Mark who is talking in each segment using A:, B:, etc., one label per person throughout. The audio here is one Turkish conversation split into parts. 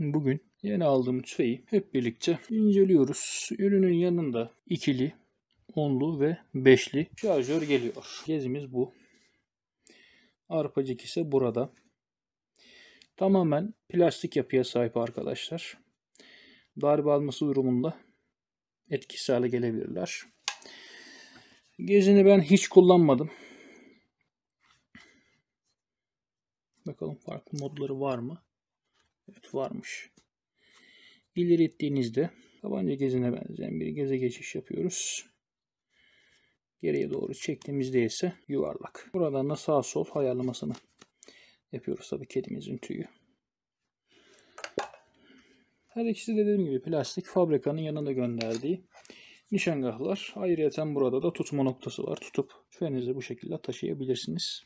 A: Bugün yeni aldığım tüfeği hep birlikte inceliyoruz. Ürünün yanında ikili, onlu ve beşli şarjör geliyor. Gezimiz bu. Arpacık ise burada. Tamamen plastik yapıya sahip arkadaşlar. Darbe alması durumunda etkisiz hale gelebilirler. Gezini ben hiç kullanmadım. Bakalım farklı modları var mı? Evet varmış. İleri ettiğinizde tabanca gezine benzeyen bir geze geçiş yapıyoruz. Geriye doğru çektiğimizde ise yuvarlak. Buradan da sağ sol ayarlamasını yapıyoruz tabi kedimizin tüyü. Her ikisi de dediğim gibi plastik fabrikanın yanında gönderdiği nişangahlar. Ayrıca burada da tutma noktası var. Tutup tüfeğinizi bu şekilde taşıyabilirsiniz.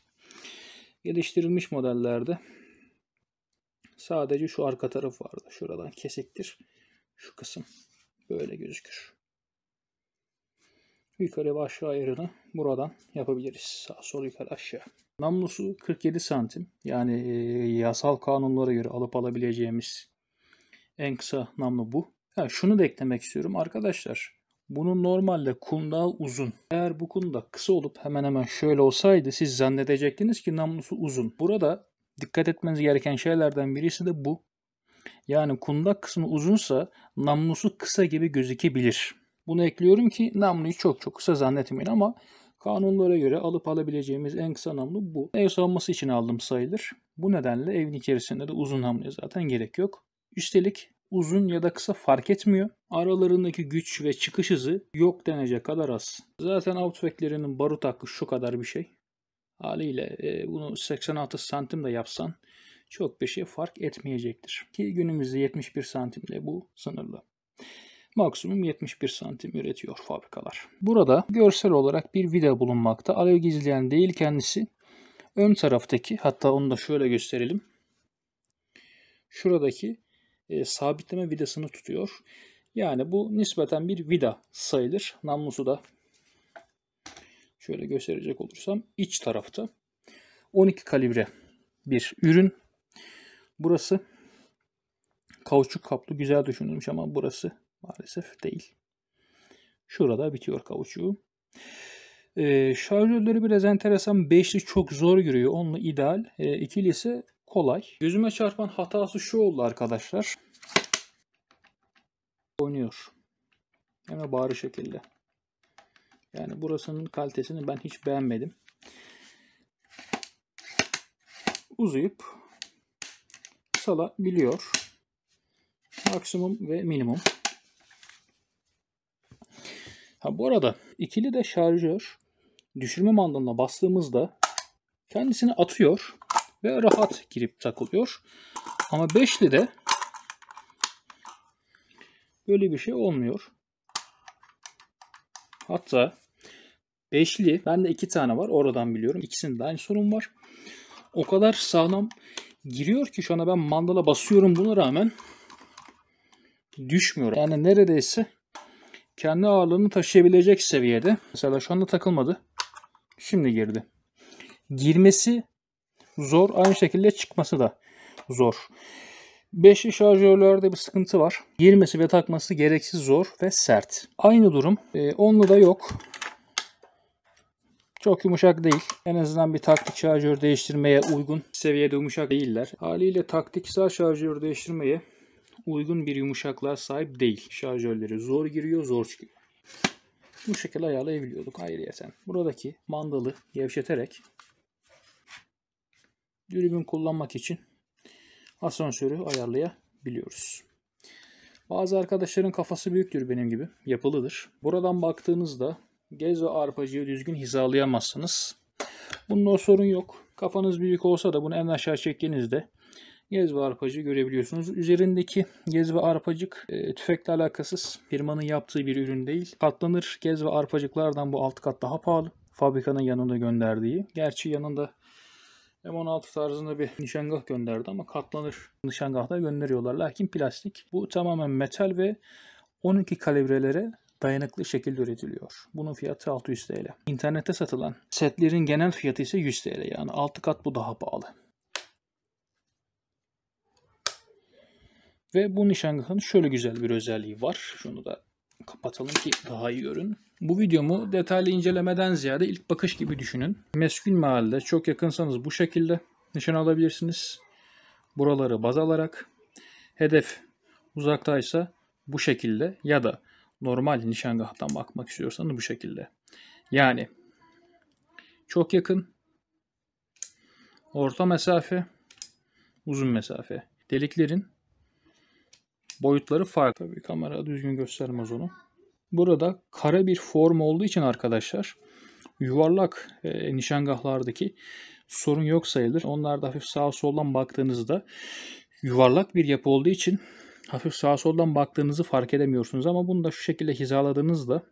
A: Geliştirilmiş modellerde Sadece şu arka taraf vardı. Şuradan kesiktir. Şu kısım böyle gözükür. Yukarı ve aşağı ayarını buradan yapabiliriz. Sağ sol yukarı aşağı. Namlusu 47 santim. Yani e, yasal kanunlara göre alıp alabileceğimiz en kısa namlu bu. Ha, şunu da eklemek istiyorum arkadaşlar. Bunun normalde kundağı uzun. Eğer bu kunda kısa olup hemen hemen şöyle olsaydı siz zannedecektiniz ki namlusu uzun. Burada dikkat etmeniz gereken şeylerden birisi de bu. Yani kundak kısmı uzunsa namlusu kısa gibi gözükebilir. Bunu ekliyorum ki namluyu çok çok kısa zannetmeyin ama kanunlara göre alıp alabileceğimiz en kısa namlu bu. Ev savunması için aldım sayılır. Bu nedenle evin içerisinde de uzun namluya zaten gerek yok. Üstelik uzun ya da kısa fark etmiyor. Aralarındaki güç ve çıkış hızı yok denecek kadar az. Zaten outback'lerinin barut hakkı şu kadar bir şey haliyle e, bunu 86 santim de yapsan çok bir şey fark etmeyecektir. Ki günümüzde 71 santimle bu sınırlı. Maksimum 71 santim üretiyor fabrikalar. Burada görsel olarak bir vida bulunmakta. Alev gizleyen değil kendisi. Ön taraftaki hatta onu da şöyle gösterelim. Şuradaki e, sabitleme vidasını tutuyor. Yani bu nispeten bir vida sayılır. Namlusu da şöyle gösterecek olursam iç tarafta 12 kalibre bir ürün. Burası kauçuk kaplı güzel düşünülmüş ama burası maalesef değil. Şurada bitiyor kauçuğu. Ee, şarjörleri biraz enteresan. Beşli çok zor giriyor. Onunla ideal. Ee, ikili ise kolay. Gözüme çarpan hatası şu oldu arkadaşlar. Oynuyor. Hemen de şekilde. Yani burasının kalitesini ben hiç beğenmedim. Uzayıp salabiliyor. Maksimum ve minimum. Ha bu arada ikili de şarjör düşürme mandalına bastığımızda kendisini atıyor ve rahat girip takılıyor. Ama beşli de böyle bir şey olmuyor. Hatta ben de iki tane var. Oradan biliyorum. İkisinde aynı sorun var. O kadar sağlam giriyor ki şu anda ben mandala basıyorum buna rağmen düşmüyor. Yani neredeyse kendi ağırlığını taşıyabilecek seviyede. Mesela şu anda takılmadı. Şimdi girdi. Girmesi zor. Aynı şekilde çıkması da zor. Beşli şarjörlerde bir sıkıntı var. Girmesi ve takması gereksiz zor ve sert. Aynı durum. E, ee, onlu da yok. Çok yumuşak değil. En azından bir taktik şarjör değiştirmeye uygun seviyede yumuşak değiller. Haliyle taktiksel şarjör değiştirmeye uygun bir yumuşaklığa sahip değil. Şarjörleri zor giriyor, zor çıkıyor. Bu şekilde ayarlayabiliyorduk ayrıyeten. Buradaki mandalı gevşeterek dürbün kullanmak için asansörü ayarlayabiliyoruz. Bazı arkadaşların kafası büyüktür benim gibi. Yapılıdır. Buradan baktığınızda gez ve arpacığı düzgün hizalayamazsınız. Bunda o sorun yok. Kafanız büyük olsa da bunu en aşağı çektiğinizde gez ve arpacı görebiliyorsunuz. Üzerindeki gez ve arpacık e, tüfekle alakasız. Firmanın yaptığı bir ürün değil. Katlanır gez ve arpacıklardan bu alt kat daha pahalı. Fabrikanın yanında gönderdiği. Gerçi yanında M16 tarzında bir nişangah gönderdi ama katlanır Nişangah da gönderiyorlar. Lakin plastik. Bu tamamen metal ve 12 kalibrelere dayanıklı şekilde üretiliyor. Bunun fiyatı 600 TL. İnternette satılan setlerin genel fiyatı ise 100 TL yani 6 kat bu daha pahalı. Ve bu nişangahın şöyle güzel bir özelliği var. Şunu da kapatalım ki daha iyi görün. Bu videomu detaylı incelemeden ziyade ilk bakış gibi düşünün. Meskül mahallede çok yakınsanız bu şekilde nişan alabilirsiniz. Buraları baz alarak hedef uzaktaysa bu şekilde ya da normal nişangahtan bakmak istiyorsanız bu şekilde. Yani çok yakın, orta mesafe, uzun mesafe. Deliklerin boyutları farklı. Tabii kamera düzgün göstermez onu. Burada kare bir form olduğu için arkadaşlar yuvarlak e, nişangahlardaki sorun yok sayılır. Onlarda hafif sağa soldan baktığınızda yuvarlak bir yapı olduğu için hafif sağa soldan baktığınızı fark edemiyorsunuz ama bunu da şu şekilde hizaladığınızda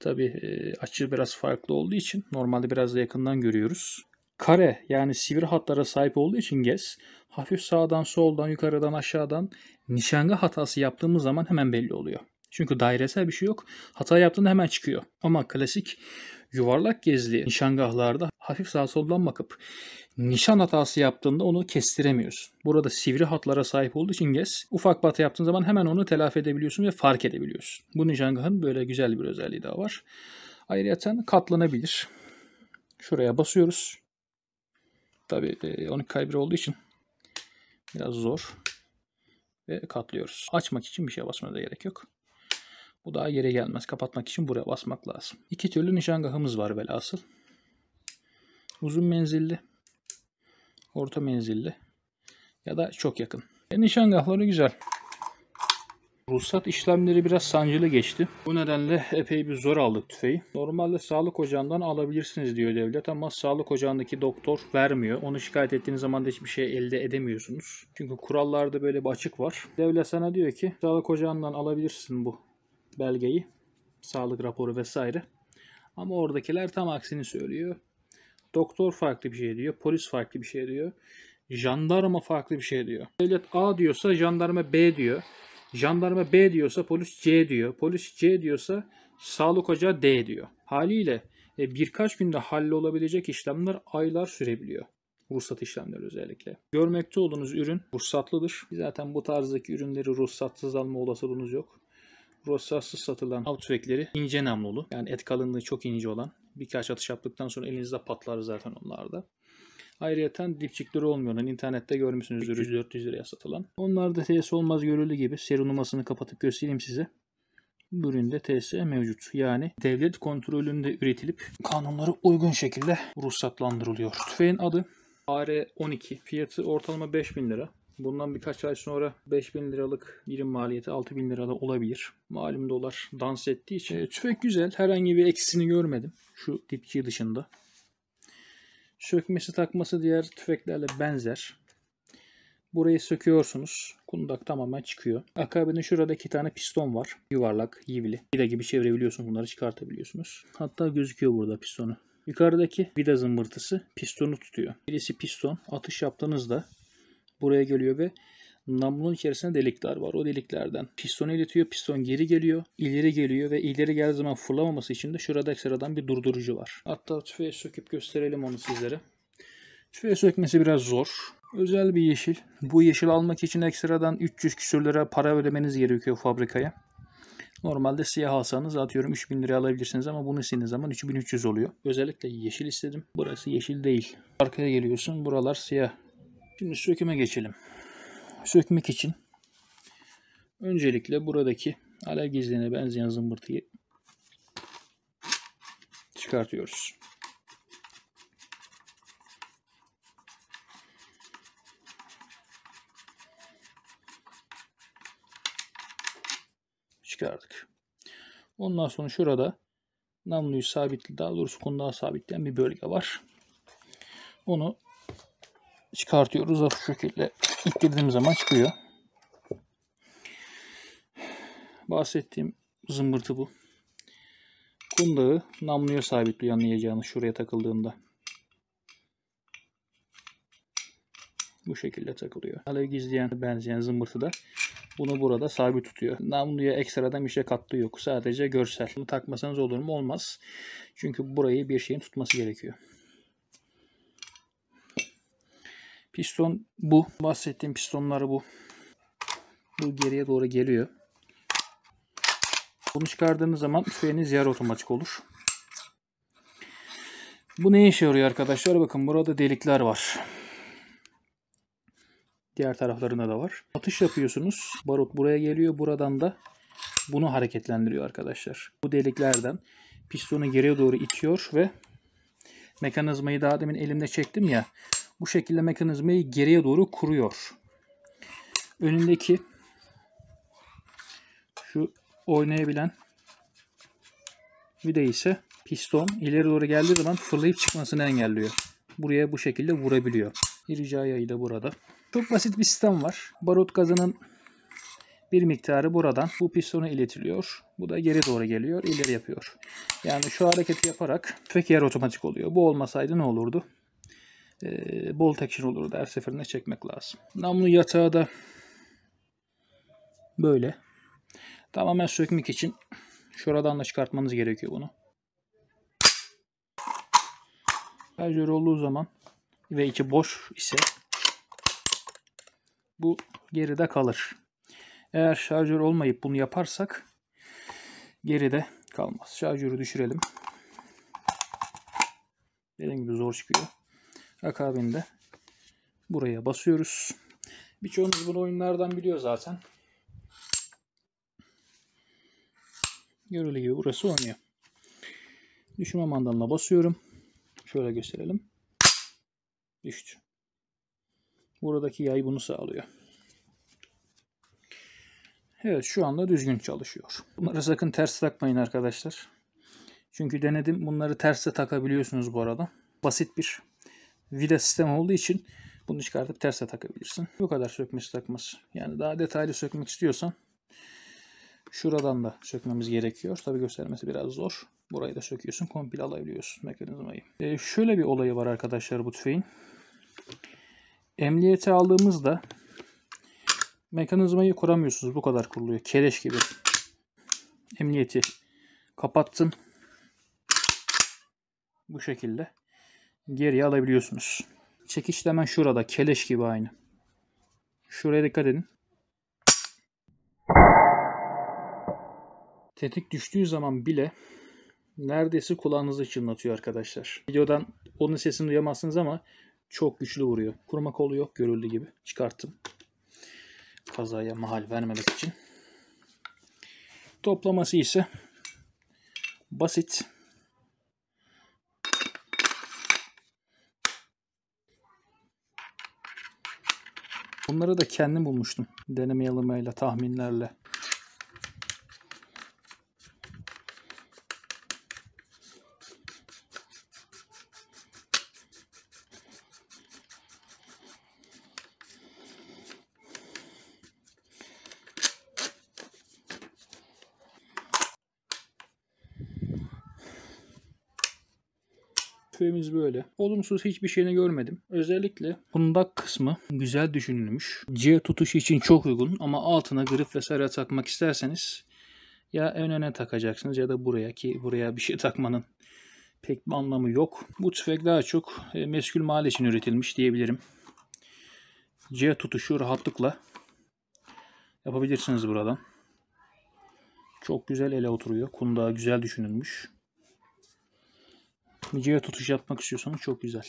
A: tabi e, açı biraz farklı olduğu için normalde biraz da yakından görüyoruz. Kare yani sivri hatlara sahip olduğu için gez hafif sağdan soldan yukarıdan aşağıdan nişanga hatası yaptığımız zaman hemen belli oluyor. Çünkü dairesel bir şey yok. Hata yaptığında hemen çıkıyor. Ama klasik yuvarlak gezli nişangahlarda hafif sağa soldan bakıp nişan hatası yaptığında onu kestiremiyorsun. Burada sivri hatlara sahip olduğu için gez ufak batı yaptığın zaman hemen onu telafi edebiliyorsun ve fark edebiliyorsun. Bu nişangahın böyle güzel bir özelliği daha var. Ayrıca katlanabilir. Şuraya basıyoruz. Tabi e, onun kalibre olduğu için biraz zor. Ve katlıyoruz. Açmak için bir şey basmaya da gerek yok. Bu daha yere gelmez. Kapatmak için buraya basmak lazım. İki türlü nişangahımız var velhasıl uzun menzilli, orta menzilli ya da çok yakın. E, nişangahları güzel. Ruhsat işlemleri biraz sancılı geçti. Bu nedenle epey bir zor aldık tüfeği. Normalde sağlık ocağından alabilirsiniz diyor devlet ama sağlık ocağındaki doktor vermiyor. Onu şikayet ettiğiniz zaman da hiçbir şey elde edemiyorsunuz. Çünkü kurallarda böyle bir açık var. Devlet sana diyor ki sağlık ocağından alabilirsin bu belgeyi. Sağlık raporu vesaire. Ama oradakiler tam aksini söylüyor. Doktor farklı bir şey diyor. Polis farklı bir şey diyor. Jandarma farklı bir şey diyor. Devlet A diyorsa jandarma B diyor. Jandarma B diyorsa polis C diyor. Polis C diyorsa sağlık ocağı D diyor. Haliyle e, birkaç günde hallolabilecek işlemler aylar sürebiliyor. Ruhsat işlemleri özellikle. Görmekte olduğunuz ürün ruhsatlıdır. Zaten bu tarzdaki ürünleri ruhsatsız alma olasılığınız yok. Ruhsatsız satılan av tüfekleri ince namlulu yani et kalınlığı çok ince olan Birkaç atış yaptıktan sonra elinizde patlar zaten onlarda. Ayrıca dipçikleri olmuyor. Yani internette görmüşsünüz 300-400 liraya satılan. Onlar da TS olmaz görüldüğü gibi seri numarasını kapatıp göstereyim size. Bu üründe TS mevcut. Yani devlet kontrolünde üretilip kanunlara uygun şekilde ruhsatlandırılıyor. Tüfeğin adı AR-12. Fiyatı ortalama 5000 lira. Bundan birkaç ay sonra 5000 liralık birim maliyeti 6000 lirada olabilir. Malum dolar dans ettiği için. E, tüfek güzel. Herhangi bir eksisini görmedim. Şu dipçi dışında. Sökmesi takması diğer tüfeklerle benzer. Burayı söküyorsunuz. Kundak tamamen çıkıyor. Akabinde şurada iki tane piston var. Yuvarlak, yivli. Vida gibi çevirebiliyorsunuz. Bunları çıkartabiliyorsunuz. Hatta gözüküyor burada pistonu. Yukarıdaki vida zımbırtısı pistonu tutuyor. Birisi piston. Atış yaptığınızda buraya geliyor ve namlunun içerisinde delikler var. O deliklerden pistonu iletiyor. Piston geri geliyor. ileri geliyor ve ileri geldiği zaman fırlamaması için de şurada ekstradan bir durdurucu var. Hatta tüfeğe söküp gösterelim onu sizlere. Tüfeğe sökmesi biraz zor. Özel bir yeşil. Bu yeşil almak için ekstradan 300 küsür lira para ödemeniz gerekiyor fabrikaya. Normalde siyah alsanız atıyorum 3000 lira alabilirsiniz ama bunu istediğiniz zaman 3300 oluyor. Özellikle yeşil istedim. Burası yeşil değil. Arkaya geliyorsun buralar siyah. Şimdi söküme geçelim. Sökmek için öncelikle buradaki alev gizliğine benzeyen zımbırtıyı çıkartıyoruz. Çıkardık. Ondan sonra şurada namluyu sabitli daha doğrusu kundağı sabitleyen bir bölge var. Onu çıkartıyoruz. Hafif şekilde ittirdiğim zaman çıkıyor. Bahsettiğim zımbırtı bu. Kundağı namluya sabitliyor anlayacağınız şuraya takıldığında. Bu şekilde takılıyor. Alev gizleyen benzeyen zımbırtı da bunu burada sabit tutuyor. Namluya ekstradan bir şey kattığı yok. Sadece görsel. Bunu takmasanız olur mu? Olmaz. Çünkü burayı bir şeyin tutması gerekiyor. Piston bu. Bahsettiğim pistonları bu. Bu geriye doğru geliyor. Bunu çıkardığınız zaman freniniz yer otomatik olur. Bu ne işe yarıyor arkadaşlar? Bakın burada delikler var. Diğer taraflarında da var. Atış yapıyorsunuz. Barut buraya geliyor. Buradan da bunu hareketlendiriyor arkadaşlar. Bu deliklerden pistonu geriye doğru itiyor ve mekanizmayı daha demin elimde çektim ya. Bu şekilde mekanizmayı geriye doğru kuruyor. Önündeki şu oynayabilen vida ise piston ileri doğru geldiği zaman fırlayıp çıkmasını engelliyor. Buraya bu şekilde vurabiliyor. Rica yayı da burada. Çok basit bir sistem var. Barut gazının bir miktarı buradan bu pistona iletiliyor. Bu da geri doğru geliyor, ileri yapıyor. Yani şu hareketi yaparak tüfek yer otomatik oluyor. Bu olmasaydı ne olurdu? Ee, bol tekşir olurdu. Her seferinde çekmek lazım. Namlu yatağı da böyle. Tamamen sökmek için şuradan da çıkartmanız gerekiyor bunu. Şarjör olduğu zaman ve içi boş ise bu geride kalır. Eğer şarjör olmayıp bunu yaparsak geride kalmaz. Şarjörü düşürelim. Dediğim gibi zor çıkıyor. Akabinde buraya basıyoruz. Birçoğunuz bunu oyunlardan biliyor zaten. Görüldüğü gibi burası oynuyor. Düşürme mandalına basıyorum. Şöyle gösterelim. Düştü. Buradaki yay bunu sağlıyor. Evet şu anda düzgün çalışıyor. Bunları sakın ters takmayın arkadaşlar. Çünkü denedim bunları ters de takabiliyorsunuz bu arada. Basit bir vida sistem olduğu için bunu çıkartıp terse takabilirsin. Bu kadar sökmesi takması. Yani daha detaylı sökmek istiyorsan şuradan da sökmemiz gerekiyor. Tabi göstermesi biraz zor. Burayı da söküyorsun. Komple alabiliyorsun mekanizmayı. E, şöyle bir olayı var arkadaşlar bu tüfeğin. Emniyete aldığımızda mekanizmayı kuramıyorsunuz. Bu kadar kuruluyor. Keleş gibi. Emniyeti kapattın. Bu şekilde geriye alabiliyorsunuz. Çekiç de hemen şurada. Keleş gibi aynı. Şuraya dikkat edin. Tetik düştüğü zaman bile neredeyse kulağınızı çınlatıyor arkadaşlar. Videodan onun sesini duyamazsınız ama çok güçlü vuruyor. Kurma kolu yok görüldüğü gibi. Çıkarttım. Kazaya mahal vermemek için. Toplaması ise basit. Bunları da kendim bulmuştum. Deneme yanılmayla, tahminlerle. böyle. Olumsuz hiçbir şeyini görmedim. Özellikle kundak kısmı güzel düşünülmüş. C tutuşu için çok uygun ama altına grif vesaire takmak isterseniz ya en öne takacaksınız ya da buraya ki buraya bir şey takmanın pek bir anlamı yok. Bu tüfek daha çok e, meskül mal için üretilmiş diyebilirim. C tutuşu rahatlıkla yapabilirsiniz buradan. Çok güzel ele oturuyor. Kundağı güzel düşünülmüş. Niceye tutuş yapmak istiyorsanız çok güzel.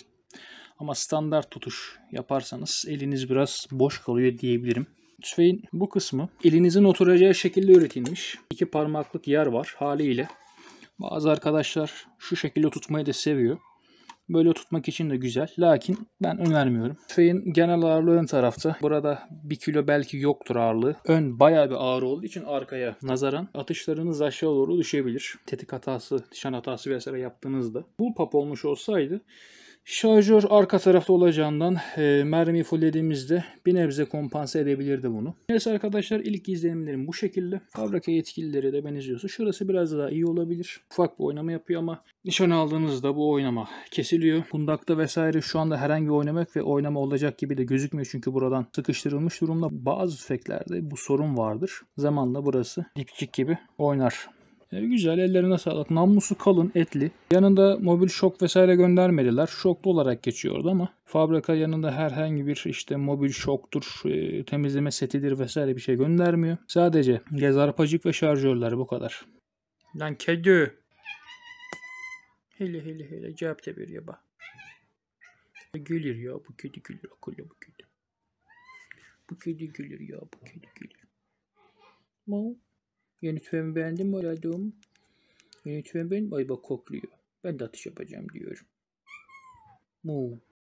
A: Ama standart tutuş yaparsanız eliniz biraz boş kalıyor diyebilirim. Tüfeğin bu kısmı elinizin oturacağı şekilde üretilmiş. İki parmaklık yer var haliyle. Bazı arkadaşlar şu şekilde tutmayı da seviyor. Böyle tutmak için de güzel. Lakin ben önermiyorum. Tüfeğin genel ağırlığı ön tarafta. Burada bir kilo belki yoktur ağırlığı. Ön bayağı bir ağır olduğu için arkaya nazaran atışlarınız aşağı doğru düşebilir. Tetik hatası, dişan hatası vesaire yaptığınızda. Bullpup olmuş olsaydı Şarjör arka tarafta olacağından e, mermiyi fullediğimizde bir nebze kompanse edebilirdi bunu. Neyse arkadaşlar ilk izlenimlerim bu şekilde. Fabrika yetkilileri de ben şurası biraz daha iyi olabilir. Ufak bir oynama yapıyor ama nişan aldığınızda bu oynama kesiliyor. Kundakta vesaire şu anda herhangi bir oynamak ve oynama olacak gibi de gözükmüyor. Çünkü buradan sıkıştırılmış durumda bazı tüfeklerde bu sorun vardır. Zamanla burası dipçik gibi oynar. E, güzel ellerine sağlık. Namlusu kalın, etli. Yanında mobil şok vesaire göndermediler. Şoklu olarak geçiyordu ama fabrika yanında herhangi bir işte mobil şoktur, e, temizleme setidir vesaire bir şey göndermiyor. Sadece gezarpacık ve şarjörler bu kadar. Lan kedi. Hele hele hele cevap da veriyor bak. Gülür ya bu kedi gülür akıllı bu kedi. Bu kedi gülür ya bu kedi gülür. Mau. Yönetmen beğendim adam. Yönetmen beğendim. Ay bak kokluyor. Ben de atış yapacağım diyorum. Mu.